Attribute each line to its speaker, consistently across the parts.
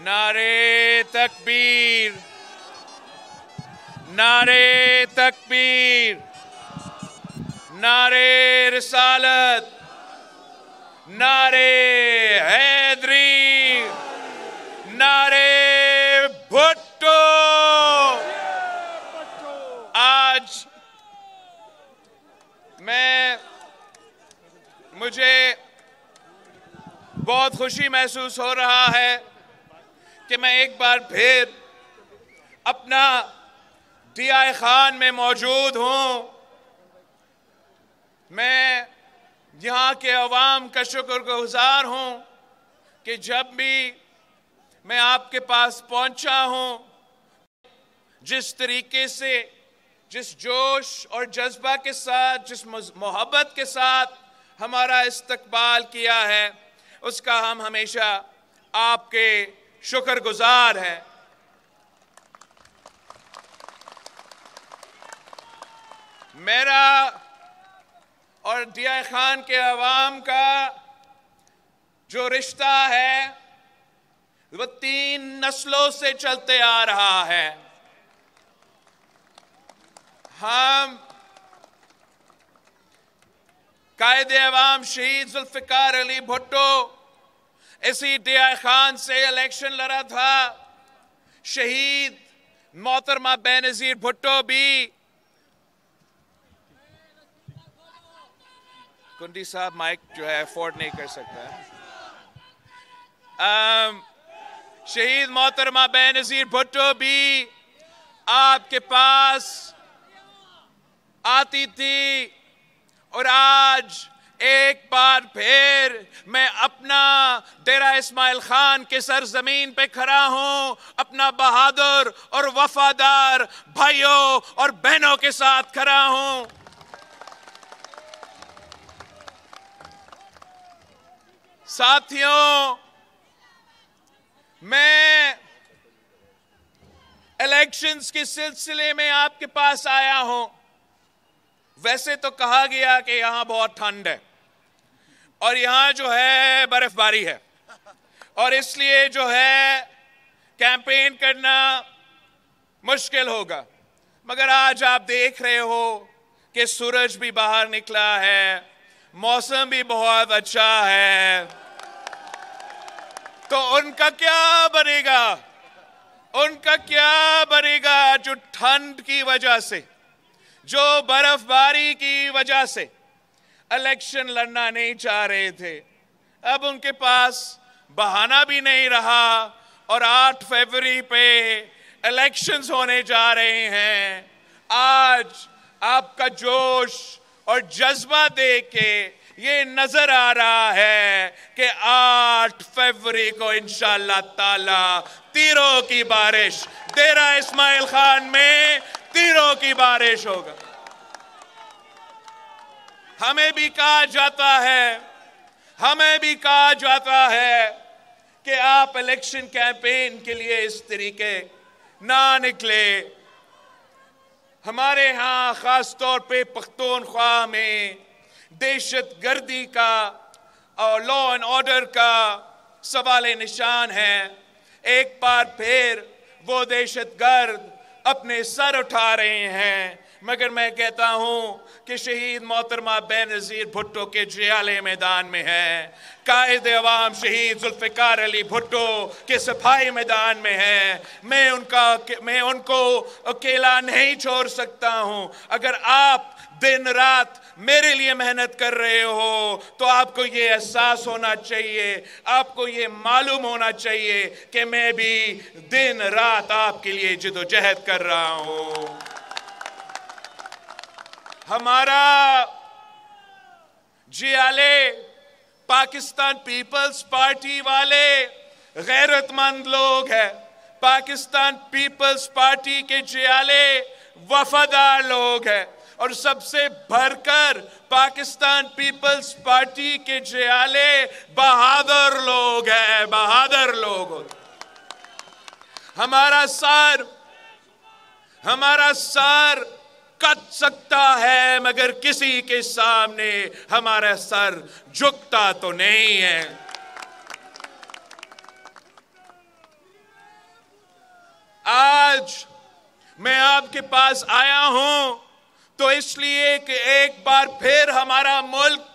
Speaker 1: नारे तकबीर नारे तकबीर नारे रसालत नारे हैदरी नारे भुट्टो आज मैं मुझे बहुत खुशी महसूस हो रहा है कि मैं एक बार फिर अपना दिया खान में मौजूद हूँ मैं यहाँ के अवाम का शुक्र गुजार हूँ कि जब भी मैं आपके पास पहुँचा हूँ जिस तरीके से जिस जोश और जज्बा के साथ जिस मोहब्बत के साथ हमारा इस्तबाल किया है उसका हम हमेशा आपके शुक्रगुजार हैं मेरा और डिया खान के अवाम का जो रिश्ता है वो तीन नस्लों से चलते आ रहा है हम कायदे अवाम शहीद जुल्फ़िकार अली भुट्टो इसी दिया खान से इलेक्शन लड़ा था शहीद मोहतरमा बेनजीर भुट्टो भी कुंडी साहब माइक जो है अफोर्ड नहीं कर सकता um, शहीद मोहतरमा बेनजीर भुट्टो भी आपके पास आती थी और आज एक बार फिर मैं अपना डेरा इस्माइल खान के सरजमीन पे खड़ा हूं अपना बहादुर और वफादार भाइयों और बहनों के साथ खड़ा हूं साथियों मैं इलेक्शंस के सिलसिले में आपके पास आया हूं वैसे तो कहा गया कि यहां बहुत ठंड है और यहां जो है बर्फबारी है और इसलिए जो है कैंपेन करना मुश्किल होगा मगर आज आप देख रहे हो कि सूरज भी बाहर निकला है मौसम भी बहुत अच्छा है तो उनका क्या बनेगा उनका क्या बनेगा जो ठंड की वजह से जो बर्फबारी की वजह से इलेक्शन लड़ना नहीं चाह रहे थे अब उनके पास बहाना भी नहीं रहा और 8 फरवरी पे इलेक्शंस होने जा रहे हैं आज आपका जोश और जज्बा देख के ये नजर आ रहा है कि 8 फरवरी को इंशाल्लाह ताला तीरों की बारिश तेरा इस्माइल खान में तीरों की बारिश होगा हमें भी कहा जाता है हमें भी कहा जाता है कि आप इलेक्शन कैंपेन के लिए इस तरीके ना निकले हमारे यहां ख़ास तौर पे पख्तूनख्वा में दहशत गर्दी का और लॉ एंड ऑर्डर का सवाल निशान है एक बार फिर वो दहशत गर्द अपने सर उठा रहे हैं मगर मैं कहता हूँ कि शहीद मोहतरमा बेनज़ीर भुट्टो के जियाले मैदान में है कायद अवाम शहीद जुल्फ़िकार अली भुट्टो के सफाई मैदान में है मैं उनका मैं उनको अकेला नहीं छोड़ सकता हूँ अगर आप दिन रात मेरे लिए मेहनत कर रहे हो तो आपको ये एहसास होना चाहिए आपको ये मालूम होना चाहिए कि मैं भी दिन रात आपके लिए जदोजहद कर रहा हूँ हमारा जियाले पाकिस्तान पीपल्स पार्टी वाले गैरतमंद लोग हैं पाकिस्तान पीपल्स पार्टी के जियाले वफादार लोग हैं और सबसे भरकर पाकिस्तान पीपल्स पार्टी के जियाले बहादुर लोग हैं बहादुर लोग हमारा सर हमारा सर कट सकता है मगर किसी के सामने हमारा सर झुकता तो नहीं है आज मैं आपके पास आया हूं तो इसलिए कि एक बार फिर हमारा मुल्क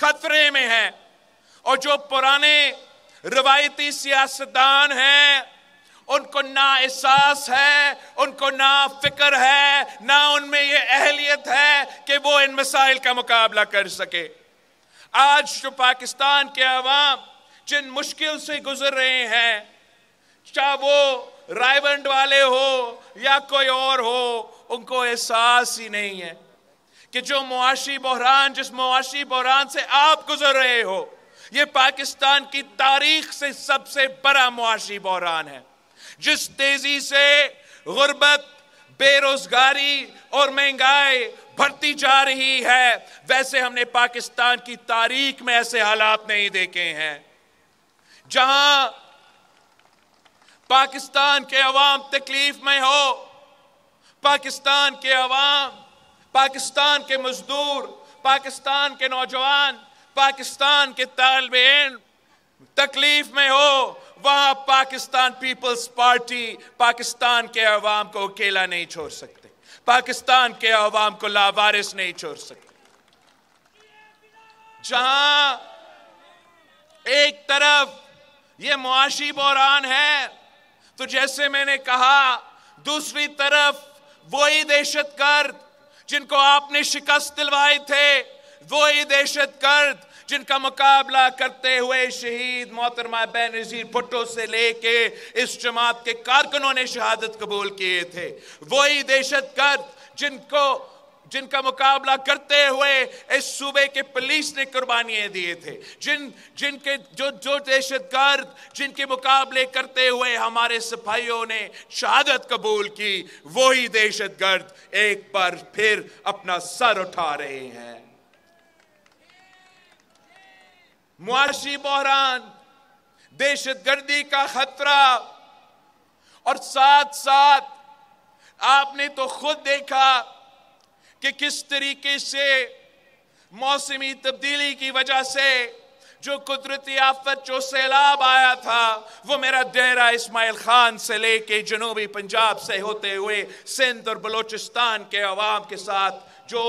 Speaker 1: खतरे में है और जो पुराने रवायती सियासतदान हैं उनको ना एहसास है उनको ना फिक्र है ना उनमें ये अहलियत है कि वो इन मिसाइल का मुकाबला कर सके आज जो पाकिस्तान के आवाम जिन मुश्किल से गुजर रहे हैं चाहे वो रायबंड वाले हो या कोई और हो उनको एहसास ही नहीं है कि जो मुआशी बहरान जिस मुआशी बहरान से आप गुजर रहे हो ये पाकिस्तान की तारीख से सबसे बड़ा मुआशी बहरान है जिस तेजी से गुर्बत बेरोजगारी और महंगाई बढ़ती जा रही है वैसे हमने पाकिस्तान की तारीख में ऐसे हालात नहीं देखे हैं जहां पाकिस्तान के अवाम तकलीफ में हो पाकिस्तान के अवाम पाकिस्तान के मजदूर पाकिस्तान के नौजवान पाकिस्तान के तालब तकलीफ में हो वहां पाकिस्तान पीपल्स पार्टी पाकिस्तान के अवाम को अकेला नहीं छोड़ सकते पाकिस्तान के अवाम को लावारिस नहीं छोड़ सकते जहां एक तरफ यह मुआशी बहरान है तो जैसे मैंने कहा दूसरी तरफ वही दहशत गर्द जिनको आपने शिकस्त दिलवाए थे वही दहशत गर्द जिनका मुकाबला करते हुए शहीद मोहतरमा बेनज़ीर भुट्टो से लेके इस जमात के कारकुनों ने शहादत कबूल किए थे वही दहशत गर्द जिनको जिनका मुकाबला करते हुए इस सूबे के पुलिस ने कुर्बानियाँ दिए थे जिन जिनके जो जो दहशत गर्द जिनके मुकाबले करते हुए हमारे सिपाहियों ने शहादत कबूल की वही दहशत गर्द एक बार फिर अपना सर उठा रहे हैं मुआशी बहरान दहशत गर्दी का खतरा और साथ साथ आपने तो खुद देखा कि किस तरीके से मौसमी तब्दीली की वजह से जो कुदरती आफत जो सैलाब आया था वो मेरा डेरा इस्माइल खान से लेके जनूबी पंजाब से होते हुए सिंध और बलूचिस्तान के अवाम के साथ जो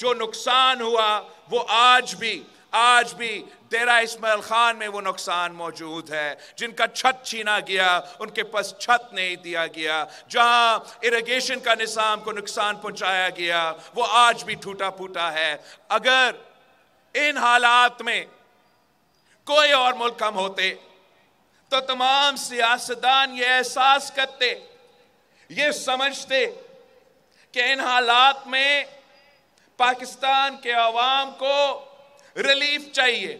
Speaker 1: जो नुकसान हुआ वो आज भी आज भी डेरा इसमाइल खान में वो नुकसान मौजूद है जिनका छत छीना गया उनके पास छत नहीं दिया गया जहां इरिगेशन का निज़ाम को नुकसान पहुंचाया गया वो आज भी टूटा फूटा है अगर इन हालात में कोई और मुल्क हम होते तो तमाम सियासतदान ये एहसास करते ये समझते कि इन हालात में पाकिस्तान के आवाम को रिलीफ चाहिए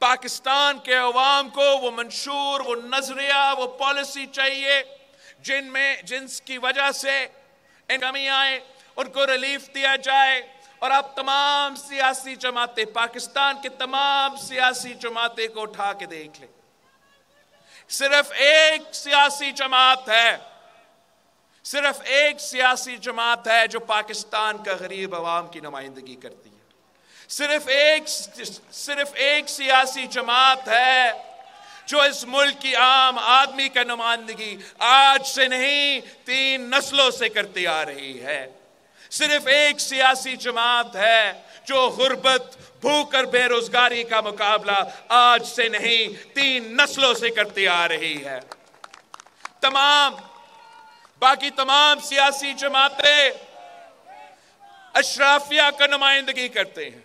Speaker 1: पाकिस्तान के अवाम को वो मंशूर वो नजरिया वो पॉलिसी चाहिए जिनमें जिनकी वजह से कमी आए उनको रिलीफ दिया जाए और आप तमाम सियासी जमातें पाकिस्तान के तमाम सियासी जमातें को उठा के देख ले सिर्फ एक सियासी जमात है सिर्फ एक सियासी जमात है जो पाकिस्तान का गरीब आवाम की नुमाइंदगी करती है सिर्फ एक सिर्फ एक सियासी जमात है जो इस मुल्क की आम आदमी का नुमाइंदगी आज से नहीं तीन नस्लों से करती आ रही है सिर्फ एक सियासी जमात है जो गुर्बत भूख और बेरोजगारी का मुकाबला आज से नहीं तीन नस्लों से करती आ रही है तमाम बाकी तमाम सियासी जमातें अशराफिया का नुमाइंदगी करते हैं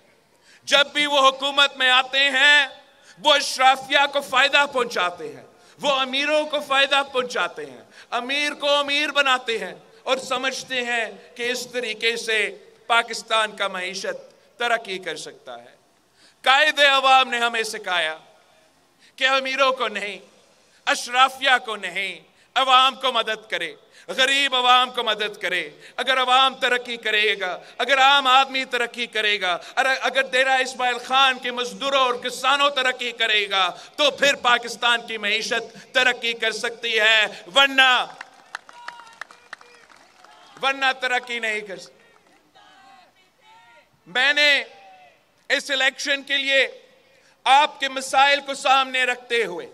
Speaker 1: जब भी वो हुकूमत में आते हैं वो अशराफिया को फ़ायदा पहुंचाते हैं वो अमीरों को फ़ायदा पहुंचाते हैं अमीर को अमीर बनाते हैं और समझते हैं कि इस तरीके से पाकिस्तान का मीशत तरक्की कर सकता है कायद अवाम ने हमें सिखाया कि अमीरों को नहीं अशराफिया को नहीं अवाम को मदद करे गरीब आवाम को मदद करे अगर आवाम तरक्की करेगा अगर आम आदमी तरक्की करेगा अरे अगर डेरा इसमाइल खान के मजदूरों और किसानों तरक्की करेगा तो फिर पाकिस्तान की मीशत तरक्की कर सकती है वरना वरना तरक्की नहीं कर सकती मैंने इस इलेक्शन के लिए आपके मिसाइल को सामने रखते हुए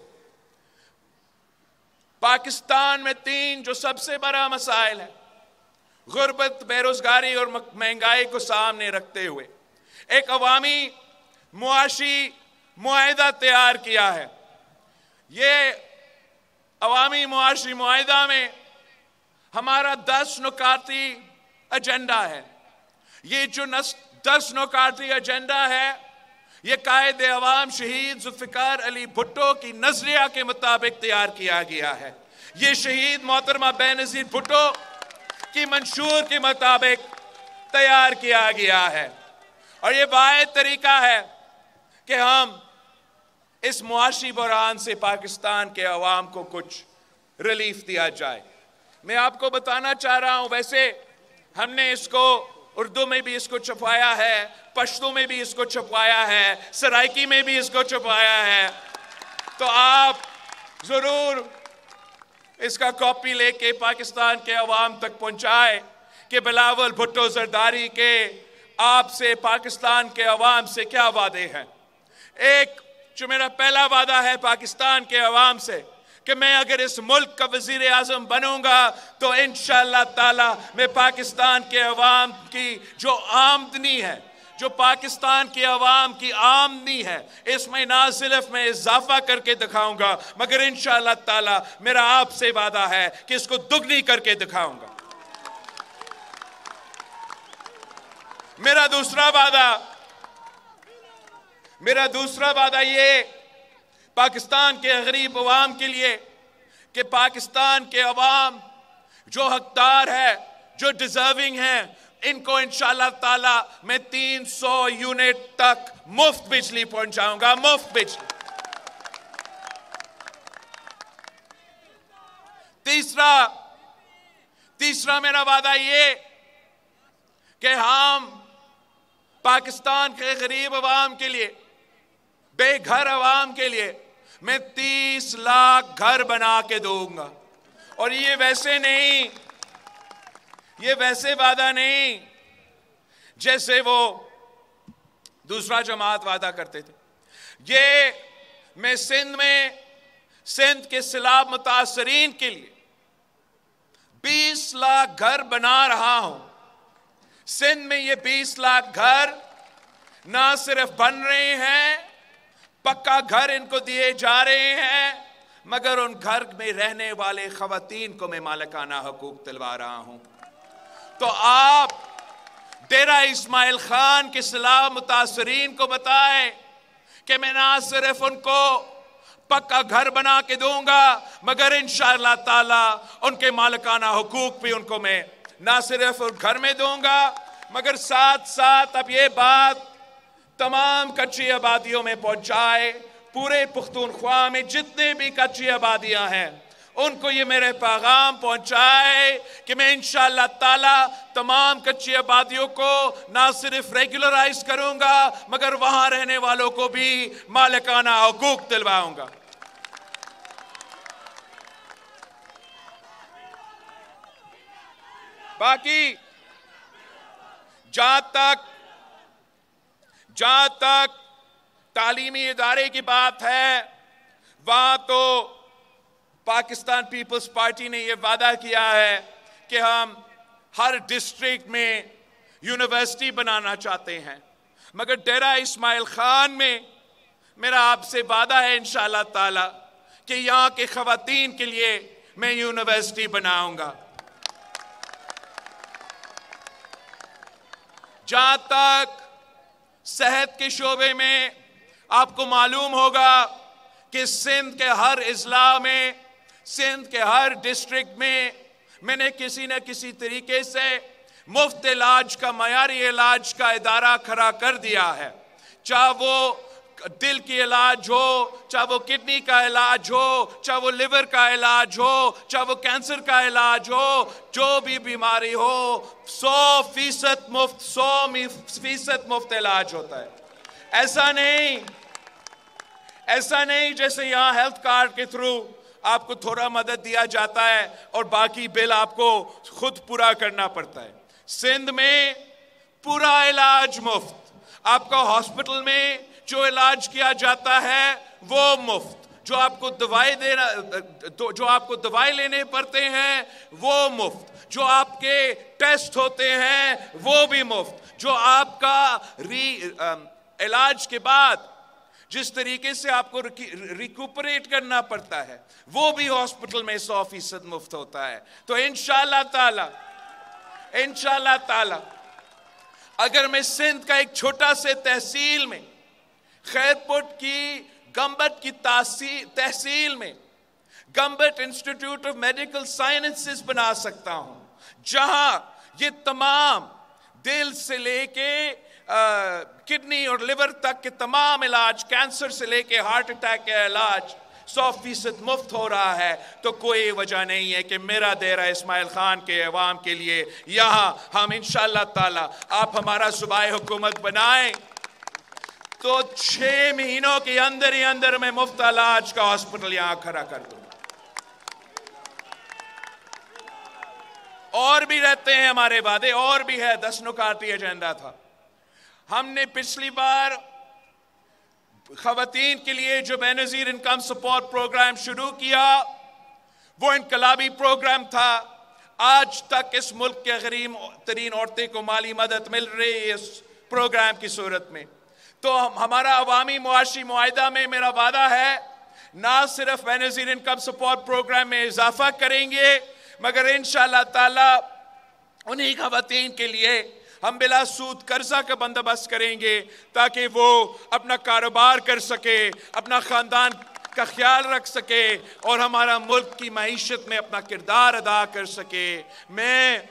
Speaker 1: पाकिस्तान में तीन जो सबसे बड़ा मसाइल है गुर्बत बेरोज़गारी और महंगाई को सामने रखते हुए एक अवामी मुआशी माहा तैयार किया है ये अवामी मुआशी माहा में हमारा दस नुकाती एजेंडा है ये जो नस, दस नुकाती एजेंडा है ये कायद अवाम शहीद जुल्फ़िकार अली भुट्टो की नजरिया के मुताबिक तैयार किया गया है ये शहीद मोहतरमा बेनज़ीर भुट्टो की मंशूर के मुताबिक तैयार किया गया है और ये वायद तरीका है कि हम इस मुआशी बुरान से पाकिस्तान के अवाम को कुछ रिलीफ दिया जाए मैं आपको बताना चाह रहा हूं वैसे हमने इसको उर्दू में भी इसको छुपाया है पश्तो में भी इसको छुपाया है सराइकी में भी इसको छुपाया है तो आप ज़रूर इसका कॉपी लेके पाकिस्तान के अवाम तक पहुंचाए कि बिलावल भुट्टो जरदारी के आपसे पाकिस्तान के अवाम से क्या वादे हैं एक जो मेरा पहला वादा है पाकिस्तान के अवाम से कि मैं अगर इस मुल्क का वजीर आजम बनूंगा तो इन ताला मैं पाकिस्तान के अवाम की जो आमदनी है जो पाकिस्तान के अवाम की आमदनी है इसमें ना सिर्फ मैं इजाफा करके दिखाऊंगा मगर इन ताला मेरा आपसे वादा है कि इसको दुगनी करके दिखाऊंगा मेरा दूसरा वादा मेरा दूसरा वादा ये पाकिस्तान के गरीब अवाम के लिए कि पाकिस्तान के अवाम जो हकदार है जो डिज़र्विंग है इनको इन ताला मैं 300 यूनिट तक मुफ्त बिजली पहुंचाऊंगा मुफ्त बिजली तीसरा तीसरा मेरा वादा ये कि हम पाकिस्तान के गरीब आवाम के लिए बेघर आवाम के लिए मैं तीस लाख घर बना के दूंगा और ये वैसे नहीं ये वैसे वादा नहीं जैसे वो दूसरा जमात वादा करते थे ये मैं सिंध में सिंध के सिलाब मुतासरीन के लिए 20 लाख घर बना रहा हूं सिंध में ये 20 लाख घर ना सिर्फ बन रहे हैं पक्का घर इनको दिए जा रहे हैं मगर उन घर में रहने वाले खातन को मैं मालकाना हकूक दिलवा रहा हूं तो आप तेरा इस्माइल खान के सलाह मुतासरीन को बताए कि मैं ना सिर्फ उनको पक्का घर बना के दूंगा मगर इन ताला उनके मालिकाना हकूक भी उनको मैं ना सिर्फ उन घर में दूंगा मगर साथ साथ अब ये बात तमाम कच्ची आबादियों में पहुंचाए पूरे पुख्तूनख्वा में जितने भी कच्ची आबादियां हैं उनको ये मेरे पैगाम पहुंचाए कि मैं इन ताला तमाम कच्ची आबादियों को ना सिर्फ रेगुलराइज करूंगा मगर वहां रहने वालों को भी मालिकाना हकूक दिलवाऊंगा बाकी जहां तक जहाँ तक तालीमी इदारे की बात है वहाँ तो पाकिस्तान पीपल्स पार्टी ने ये वादा किया है कि हम हर डिस्ट्रिक्ट में यूनिवर्सिटी बनाना चाहते हैं मगर डेरा इस्माइल ख़ान में मेरा आपसे वादा है इन ताला कि यहाँ के ख़वातीन के लिए मैं यूनिवर्सिटी बनाऊंगा जहाँ तक सेहत के शोबे में आपको मालूम होगा कि सिंध के हर अजला में सिंध के हर डिस्ट्रिक्ट में मैंने किसी न किसी तरीके से मुफ्त इलाज का मैारी इलाज का इदारा खड़ा कर दिया है चाहे वो दिल की इलाज हो चाहे वो किडनी का इलाज हो चाहे वो लिवर का इलाज हो चाहे वो कैंसर का इलाज हो जो भी बीमारी हो सौ फीसद मुफ्त सौ फीसद मुफ्त इलाज होता है ऐसा नहीं ऐसा नहीं जैसे यहाँ हेल्थ कार्ड के थ्रू आपको थोड़ा मदद दिया जाता है और बाकी बिल आपको खुद पूरा करना पड़ता है सिंध में पूरा इलाज मुफ्त आपका हॉस्पिटल में जो इलाज किया जाता है वो मुफ्त जो आपको दवाई देना तो जो आपको दवाई लेने पड़ते हैं वो मुफ्त जो आपके टेस्ट होते हैं वो भी मुफ्त जो आपका री इलाज के बाद जिस तरीके से आपको रिकूपरेट करना पड़ता है वो भी हॉस्पिटल में सौ फीसद मुफ्त होता है तो इन ताला इन ताला अगर मैं सिंध का एक छोटा से तहसील में खैरपुट की गम्बट की तहसील में Gambat institute of medical sciences बना सकता हूं जहां ये तमाम दिल से लेके किडनी और लिवर तक के तमाम इलाज कैंसर से लेके हार्ट अटैक के इलाज सौ फीसद मुफ्त हो रहा है तो कोई वजह नहीं है कि मेरा देरा इसमाइल ख़ान के अवाम के लिए यहाँ हम इन ताला आप हमारा सुबह हुकूमत बनाएं तो छह महीनों के अंदर ही अंदर मैं मुफ्त इलाज का हॉस्पिटल यहां खड़ा कर दूंगा और भी रहते हैं हमारे वादे और भी है दस नुकाती एजेंडा था हमने पिछली बार खातन के लिए जो बेनजीर इनकम सपोर्ट प्रोग्राम शुरू किया वो इनकलाबी प्रोग्राम था आज तक इस मुल्क के गरीब तरीन औरतें को माली मदद मिल रही है इस प्रोग्राम की सूरत में तो हमारा अवामी मुआशी माहा में मेरा वादा है ना सिर्फ बेनजीर इनकम सपोर्ट प्रोग्राम में इजाफा करेंगे मगर इन शाह उन्हीं खातन के लिए हम बिला सूद कर्जा का बंदोबस्त करेंगे ताकि वो अपना कारोबार कर सके अपना ख़ानदान का ख्याल रख सके और हमारा मुल्क की मीशत में अपना किरदार अदा कर सके मैं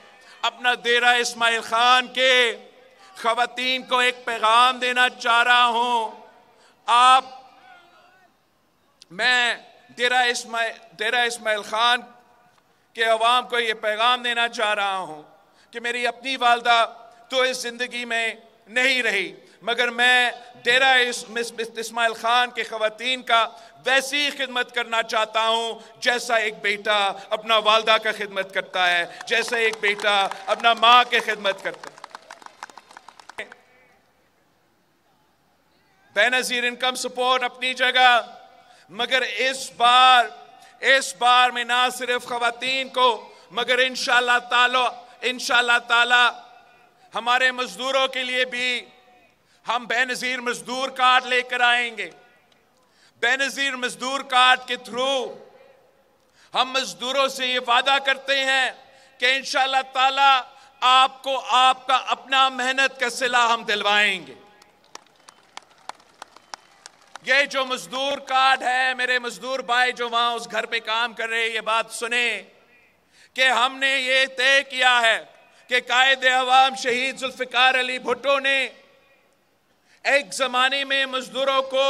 Speaker 1: अपना देरा इसमाइल ख़ान के खातन को एक पैगाम देना चाह रहा हूँ आप मैं डेरा इसमा डेरा इसमाइल ख़ान के अवाम को ये पैगाम देना चाह रहा हूँ कि मेरी अपनी वालदा तो इस ज़िंदगी में नहीं रही मगर मैं डेरा इसमाइल ख़ान के खातन का वैसी खिदमत करना चाहता हूँ जैसा एक बेटा अपना वालदा का खिदमत करता है जैसा एक बेटा अपना माँ के खिदमत करता है बेनजीर इनकम सपोर्ट अपनी जगह मगर इस बार इस बार में ना सिर्फ खातन को मगर इन ताला इन हमारे मजदूरों के लिए भी हम बेनज़ीर मजदूर कार्ड लेकर आएंगे बेनज़ीर मजदूर कार्ड के थ्रू हम मजदूरों से ये वादा करते हैं कि इन ताला आपको आपका अपना मेहनत का सिला हम दिलवाएंगे ये जो मजदूर कार्ड है मेरे मजदूर भाई जो वहां उस घर पे काम कर रहे ये बात सुने कि हमने ये तय किया है कि कायद अवाम शहीद जुल्फ़िकार अली भुट्टो ने एक ज़माने में मज़दूरों को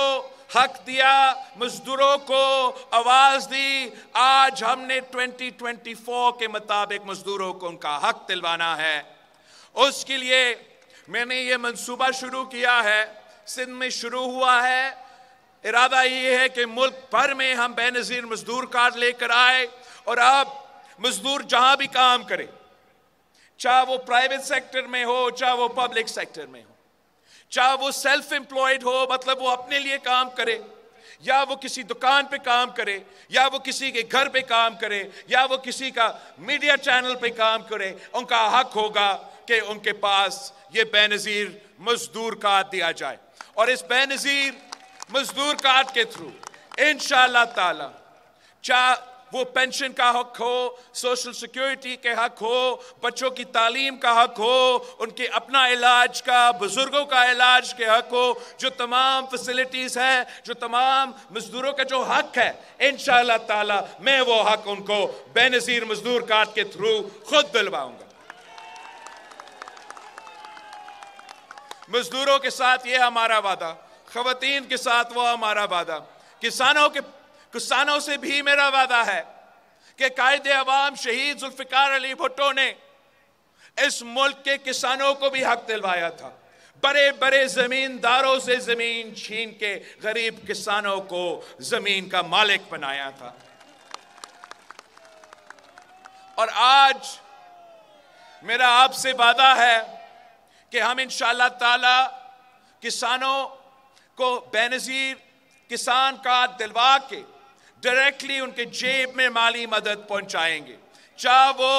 Speaker 1: हक दिया मज़दूरों को आवाज़ दी आज हमने 2024 के मुताबिक मज़दूरों को उनका हक दिलवाना है उसके लिए मैंने ये मंसूबा शुरू किया है सिंध में शुरू हुआ है इरादा ये है कि मुल्क भर में हम बेनज़ीर मजदूर कार्ड लेकर आए और अब मजदूर जहां भी काम करे चाहे वो प्राइवेट सेक्टर में हो चाहे वो पब्लिक सेक्टर में हो चाहे वो सेल्फ एम्प्लॉयड हो मतलब वो अपने लिए काम करे या वो किसी दुकान पे काम करे या वो किसी के घर पे काम करे या वो किसी का मीडिया चैनल पे काम करे उनका हक होगा कि उनके पास ये बेनज़ीर मजदूर कार्ड दिया जाए और इस बेनज़ीर मजदूर कार्ड के थ्रू इन ताला चाहे वो पेंशन का हक हो सोशल सिक्योरिटी के हक हो बच्चों की तालीम का हक हो उनके अपना इलाज का बुज़ुर्गों का इलाज के हक हो जो तमाम फैसिलिटीज़ हैं जो तमाम मज़दूरों का जो हक है इन ताला मैं वो हक उनको बेनज़ीर मज़दूर कार्ड के थ्रू खुद दिलवाऊंगा मज़दूरों के साथ ये हमारा वादा खातन के साथ वो हमारा वादा किसानों के किसानों से भी मेरा वादा है कि कायद अवाम शहीद जुल्फ़िकार अली भुट्टो ने इस मुल्क के किसानों को भी हक दिलवाया था बड़े बड़े ज़मींदारों से ज़मीन छीन के गरीब किसानों को ज़मीन का मालिक बनाया था और आज मेरा आपसे वादा है कि हम इन ताला किसानों को बेनज़ीर किसान का दिलवा के डायरेक्टली उनके जेब में माली मदद पहुंचाएंगे चाहे वो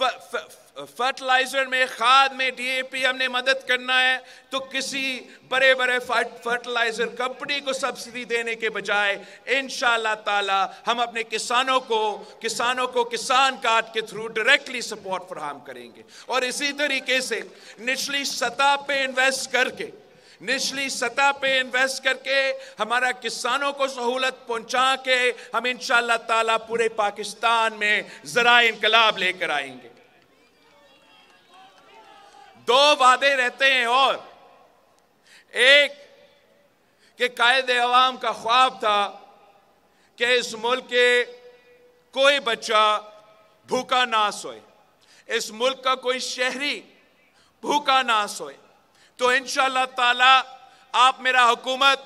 Speaker 1: फर्टिलाइजर में खाद में डीएपी हमने मदद करना है तो किसी बड़े बड़े फर्टिलाइजर कंपनी को सब्सिडी देने के बजाय इन ताला हम अपने किसानों को किसानों को किसान कार्ड के थ्रू डायरेक्टली सपोर्ट फ्राहम करेंगे और इसी तरीके से निचली सतह पे इन्वेस्ट करके निचली सतह पे इन्वेस्ट करके हमारा किसानों को सहूलत पहुंचा के हम इन ताला पूरे पाकिस्तान में ज़रा इनकलाब लेकर आएंगे दो वादे रहते हैं और एक कि कायद अवाम का ख्वाब था कि इस मुल्क के कोई बच्चा भूखा ना सोए इस मुल्क का कोई शहरी भूखा ना सोए तो इन ताला आप मेरा हुकूमत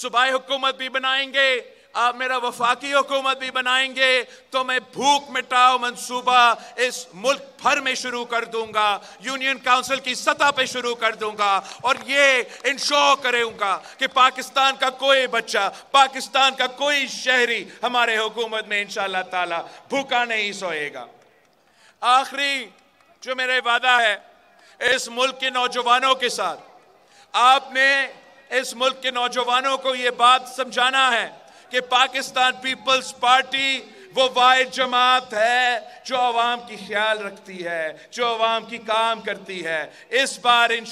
Speaker 1: सुबह हुकूमत भी बनाएंगे आप मेरा वफाकी हुकूमत भी बनाएंगे तो मैं भूख मिटाओ मंसूबा इस मुल्क भर में शुरू कर दूंगा यूनियन काउंसिल की सतह पे शुरू कर दूंगा और ये इंश्योर करूंगा कि पाकिस्तान का कोई बच्चा पाकिस्तान का कोई शहरी हमारे हुकूमत में इंशाला ताला भूखा नहीं सोएगा आखिरी जो मेरा वादा है इस मुल्क के नौजवानों के साथ आपने इस मुल्क के नौजवानों को ये बात समझाना है कि पाकिस्तान पीपल्स पार्टी वो वाद जमात है जो आवाम की ख्याल रखती है जो आवाम की काम करती है इस बार इन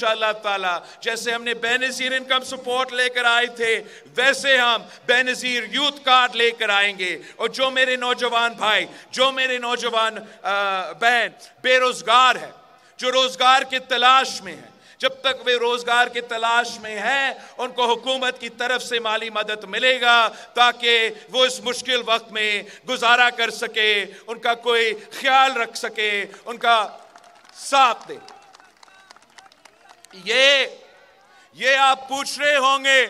Speaker 1: ताला जैसे हमने बेनज़ीर इनकम सपोर्ट लेकर आए थे वैसे हम बेनज़ीर यूथ कार्ड लेकर आएंगे और जो मेरे नौजवान भाई जो मेरे नौजवान बहन बेरोज़गार है जो रोज़गार की तलाश में है जब तक वे रोज़गार की तलाश में हैं उनको हुकूमत की तरफ से माली मदद मिलेगा ताकि वो इस मुश्किल वक्त में गुजारा कर सके उनका कोई ख्याल रख सके उनका साथ दे ये ये आप पूछ रहे होंगे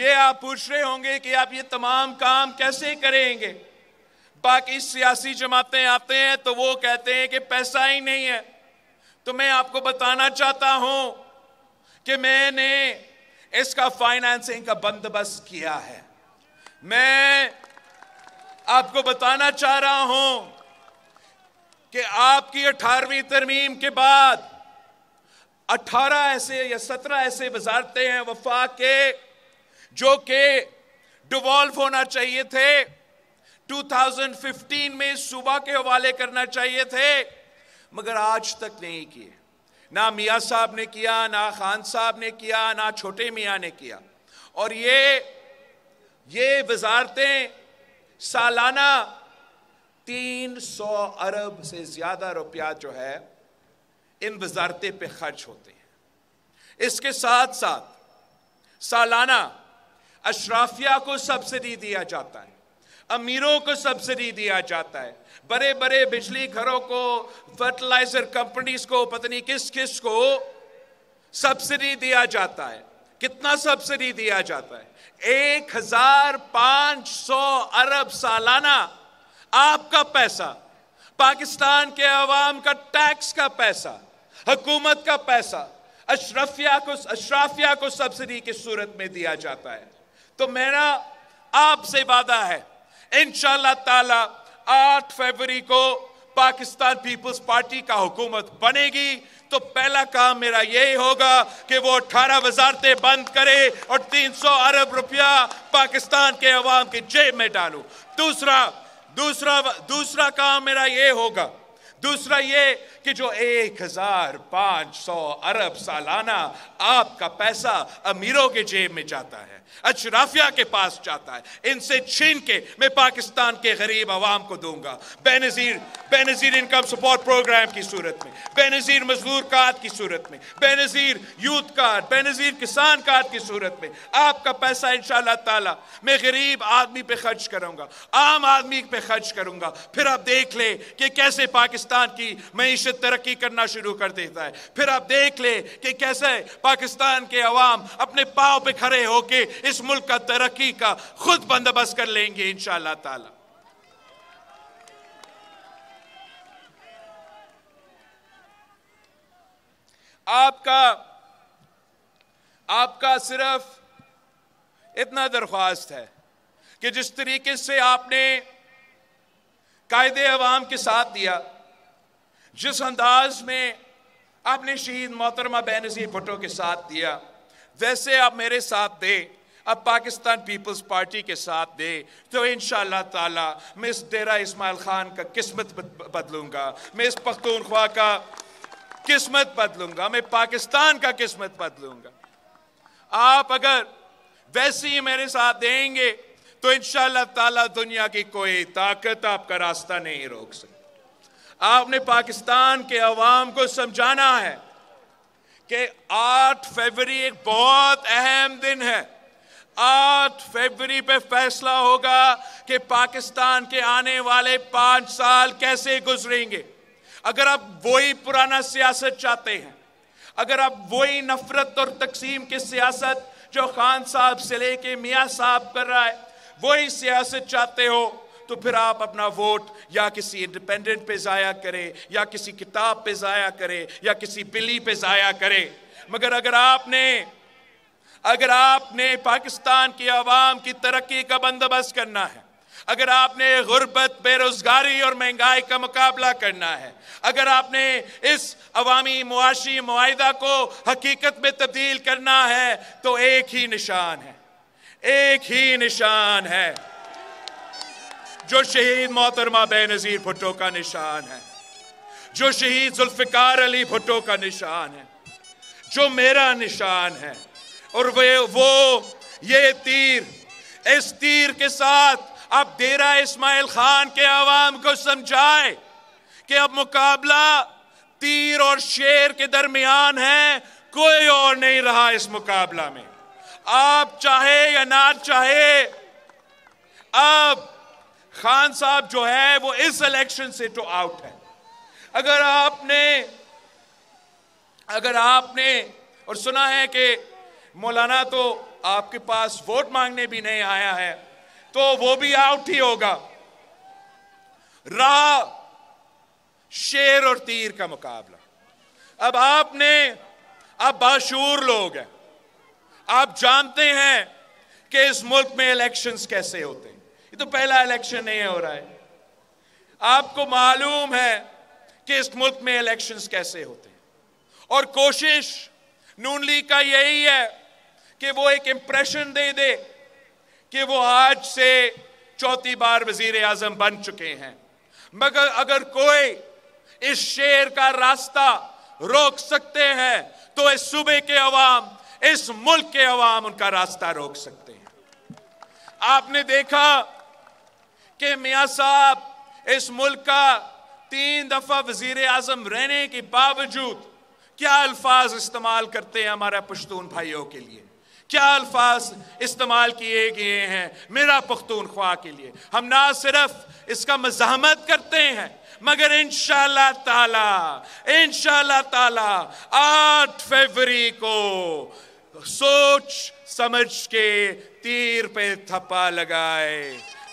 Speaker 1: ये आप पूछ रहे होंगे कि आप ये तमाम काम कैसे करेंगे बाकी सियासी जमातें आते हैं तो वो कहते हैं कि पैसा ही नहीं है तो मैं आपको बताना चाहता हूं कि मैंने इसका फाइनेंसिंग का बंदोबस्त किया है मैं आपको बताना चाह रहा हूं कि आपकी अठारहवीं तरमीम के बाद अठारह ऐसे या सत्रह ऐसे बाजारते हैं वफाक के जो कि डिवॉल्व होना चाहिए थे 2015 में सुबह के हवाले करना चाहिए थे मगर आज तक नहीं किए ना मियाँ साहब ने किया ना खान साहब ने किया ना छोटे मियाँ ने किया और ये ये वजारतें सालाना 300 अरब से ज़्यादा रुपया जो है इन वजारतें पे खर्च होते हैं इसके साथ साथ सालाना अशराफिया को सब्सिडी दिया जाता है अमीरों को सब्सिडी दिया जाता है बड़े बड़े बिजली घरों को फर्टिलाइजर कंपनीज को पत्नी किस किस को सब्सिडी दिया जाता है कितना सब्सिडी दिया जाता है एक हजार पांच सौ अरब सालाना आपका पैसा पाकिस्तान के अवाम का टैक्स का पैसा हुकूमत का पैसा अशरफिया को अशराफिया को सब्सिडी की सूरत में दिया जाता है तो मेरा आपसे वादा है इन ताला 8 फरवरी को पाकिस्तान पीपल्स पार्टी का हुकूमत बनेगी तो पहला काम मेरा यही होगा कि वो अठारह वजारतें बंद करे और 300 अरब रुपया पाकिस्तान के अवाम की जेब में डालू दूसरा दूसरा दूसरा काम मेरा ये होगा दूसरा ये कि जो एक हजार पांच सौ अरब सालाना आपका पैसा अमीरों के जेब में जाता है अशराफिया के पास जाता है इनसे छीन के मैं पाकिस्तान के गरीब आवाम को दूंगा Benazir Benazir income support programme की सूरत में बेनज़ीर मजदूर कार्ड की सूरत में बेनज़ीर यूथ कार्ड बेनज़ीर किसान कार्ड की सूरत में आपका पैसा इन ताला मैं गरीब आदमी पे खर्च करूंगा आम आदमी पे खर्च करूंगा फिर आप देख ले कि कैसे पाकिस्तान पाकिस्तान की मीशत तरक्की करना शुरू कर देता है फिर आप देख ले कि कैसे पाकिस्तान के अवाम अपने पाँव पे खड़े होके इस मुल्क का तरक्की का खुद बंदोबस्त कर लेंगे इन ताला आपका आपका सिर्फ इतना दरख्वास्त है कि जिस तरीके से आपने कायदे अवाम के साथ दिया जिस अंदाज में आपने शहीद मोहतरमा बेनज़ीर भुटो के साथ दिया वैसे आप मेरे साथ दे अब पाकिस्तान पीपल्स पार्टी के साथ दे तो इन ताला मैं इस डेरा इस्माइल ख़ान का किस्मत बदलूंगा मैं इस पख्तूनख्वा का किस्मत बदलूंगा मैं पाकिस्तान का किस्मत बदलूँगा आप अगर वैसे ही मेरे साथ देंगे तो इन ताला दुनिया की कोई ताकत आपका रास्ता नहीं रोक सकती आपने पाकिस्तान के अवाम को समझाना है कि आठ फरवरी एक बहुत अहम दिन है आठ फरवरी पे फैसला होगा कि पाकिस्तान के आने वाले पाँच साल कैसे गुजरेंगे अगर आप वही पुराना सियासत चाहते हैं अगर आप वही नफरत और तकसीम की सियासत जो खान साहब से लेके मियाँ साहब कर रहा है वही सियासत चाहते हो तो फिर आप अपना वोट या किसी इंडिपेंडेंट पे ज़ाया करें या किसी किताब पे ज़ाया करें या किसी बिली पे ज़ाया करें मगर अगर आपने अगर आपने पाकिस्तान की आवाम की तरक्की का बंदोबस्त करना है अगर आपने गुर्बत बेरोज़गारी और महंगाई का मुकाबला करना है अगर आपने इस अवामी मुआशी माहा को हकीकत में तब्दील करना है तो एक ही निशान है एक ही निशान है जो शहीद मोहतरमा बेनज़ीर भुट्टो का निशान है जो शहीद जुल्फ़िकार अली भुट्टो का निशान है जो मेरा निशान है और वे वो ये तीर इस तीर के साथ अब डेरा इस्माइल खान के आवाम को समझाए कि अब मुकाबला तीर और शेर के दरमियान है कोई और नहीं रहा इस मुकाबला में आप चाहे या ना चाहे अब खान साहब जो है वो इस इलेक्शन से तो आउट है अगर आपने अगर आपने और सुना है कि मौलाना तो आपके पास वोट मांगने भी नहीं आया है तो वो भी आउट ही होगा रहा शेर और तीर का मुकाबला अब आपने आप बाशूर लोग हैं आप जानते हैं कि इस मुल्क में इलेक्शंस कैसे होते तो पहला इलेक्शन नहीं हो रहा है आपको मालूम है कि इस मुल्क में इलेक्शंस कैसे होते हैं और कोशिश नून लीग का यही है कि वो एक इंप्रेशन दे दे कि वो आज से चौथी बार वजीर आजम बन चुके हैं मगर अगर कोई इस शेर का रास्ता रोक सकते हैं तो इस सूबे के अवाम इस मुल्क के अवाम उनका रास्ता रोक सकते हैं आपने देखा कि मियाँ साहब इस मुल्क का तीन दफ़ा वज़ी अजम रहने के बावजूद क्या अल्फाज इस्तेमाल करते हैं हमारे पश्तून भाइयों के लिए क्या अल्फाज इस्तेमाल किए गए हैं मेरा पख्तूनख्वा के लिए हम ना सिर्फ इसका मजामत करते हैं मगर इन ताला इन ताला आठ फरवरी को सोच समझ के तीर पे थप्पा लगाए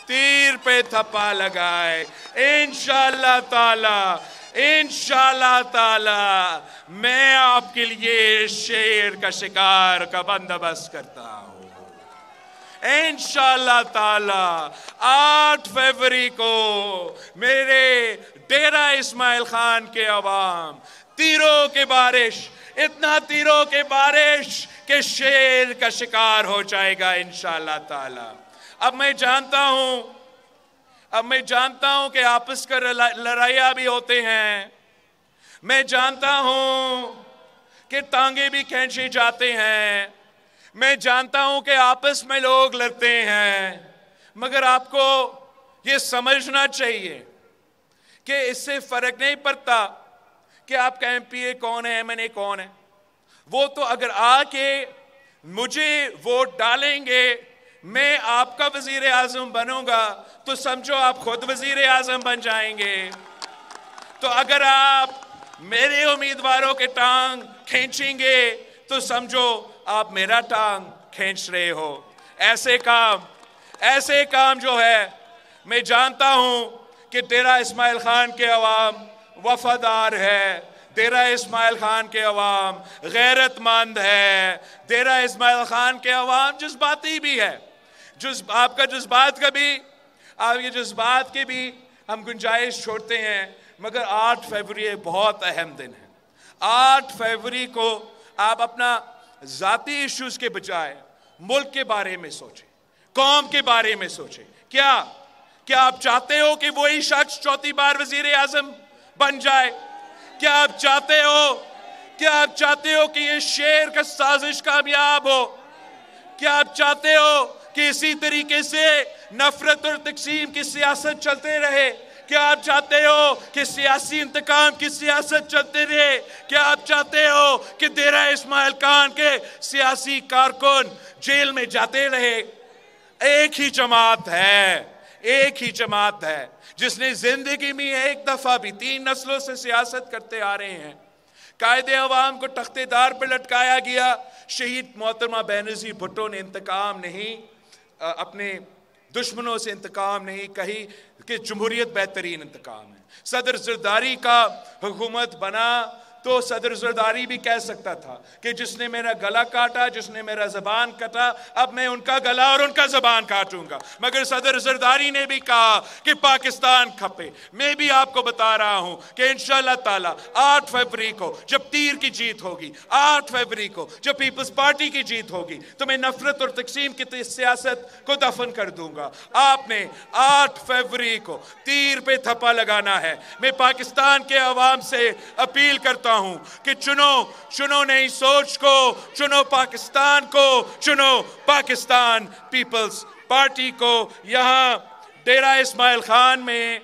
Speaker 1: तीर पे थपा लगाए इनशाला ताला इनशाला ताला मैं आपके लिए शेर का शिकार का बंदोबस्त करता हूँ इनशाला ताला आठ फरवरी को मेरे डेरा इस्माइल खान के अवाम तीरों के बारिश इतना तीरों के बारिश के शेर का शिकार हो जाएगा इनशाला ताला अब मैं जानता हूं अब मैं जानता हूं कि आपस का लड़ाइया भी होते हैं मैं जानता हूं कि टांगे भी खेचे जाते हैं मैं जानता हूं कि आपस में लोग लड़ते हैं मगर आपको ये समझना चाहिए कि इससे फ़र्क नहीं पड़ता कि आपका एम पी ए कौन है एम एन ए कौन है वो तो अगर आके मुझे वोट डालेंगे मैं आपका वजीर आजम बनूंगा तो समझो आप खुद वजीर आजम बन जाएंगे तो अगर आप मेरे उम्मीदवारों के टांग खींचेंगे तो समझो आप मेरा टांग खींच रहे हो ऐसे काम ऐसे काम जो है मैं जानता हूँ कि डेरा इसमाइल खान के अवाम वफादार है डेरा इसमाइल खान के अवाम गैरतमंद है डेरा इसमाइल खान के अवाम जज्बाती भी है जिस आपका जज्बात का भी आपके जज्बात के भी हम गुंजाइश छोड़ते हैं मगर आठ फरवरी बहुत अहम दिन है आठ फरवरी को आप अपना ज़ाती इश्यूज़ के बजाय मुल्क के बारे में सोचें कौम के बारे में सोचें क्या क्या आप चाहते हो कि वही शख्स चौथी बार वजीर आजम बन जाए क्या आप चाहते हो क्या आप चाहते हो कि ये शेर का साजिश कामयाब हो क्या आप चाहते हो कि इसी तरीके से नफरत और तकसीम की सियासत चलते रहे क्या आप चाहते हो कि सियासी इंतकाम की सियासत चलते रहे क्या आप चाहते हो कि देरा इस्माइल खान के सियासी कारकुन जेल में जाते रहे एक ही जमात है एक ही जमात है जिसने जिंदगी में एक दफ़ा भी तीन नस्लों से सियासत करते आ रहे हैं कायदे अवाम को तख्तेदार पर लटकाया गया शहीद मोहतरमा बैनजी भुट्टो ने इंतकाम नहीं अपने दुश्मनों से इंतकाम नहीं कही कि जमहूरीत बेहतरीन इंतकाम है सदर जरदारी का हुकूमत बना तो सदर जरदारी भी कह सकता था कि जिसने मेरा गला काटा जिसने मेरा जबान काटा अब मैं उनका गला और उनका जबान काटूंगा मगर सदर जरदारी ने भी कहा कि पाकिस्तान खपे मैं भी आपको बता रहा हूं कि इन ताला आठ फरवरी को जब तीर की जीत होगी आठ फरवरी को जब पीपल्स पार्टी की जीत होगी तो मैं नफरत और तकसीम की सियासत को दफन कर दूंगा आपने आठ फरवरी को तीर पर थपा लगाना है मैं पाकिस्तान के आवाम से अपील करता रहा हूं कि चुनो चुनो नई सोच को चुनो पाकिस्तान को चुनो पाकिस्तान पीपल्स पार्टी को यहाँ डेरा इस्माइल खान में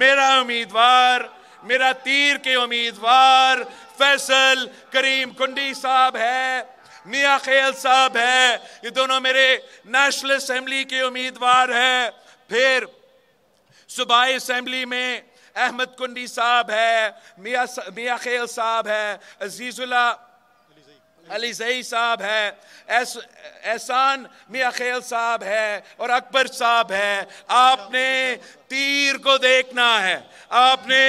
Speaker 1: मेरा उम्मीदवार मेरा तीर के उम्मीदवार फैसल करीम कुंडी साहब है मियाँ खेल साहब है ये दोनों मेरे नेशनल असम्बली के उम्मीदवार हैं फिर सूबाई असम्बली में अहमद कुंडी साहब है मियाँ मियाँ खेल साहब है अजीज़ुल्ला अली जई साहब है एस, एहसान मियाँ खेल साहब है और अकबर साहब है आपने तीर को देखना है आपने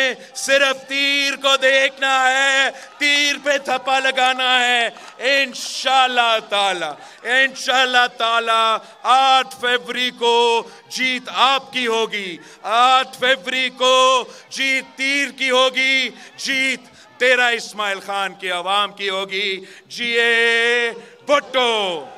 Speaker 1: सिर्फ तीर को देखना है तीर पे थप्पा लगाना है इन ताला इन ताला आठ फरवरी को जीत आपकी होगी आठ फरवरी को जीत तीर की होगी जीत तेरा इस्माइल खान की आवाम की होगी जिए भुट्टो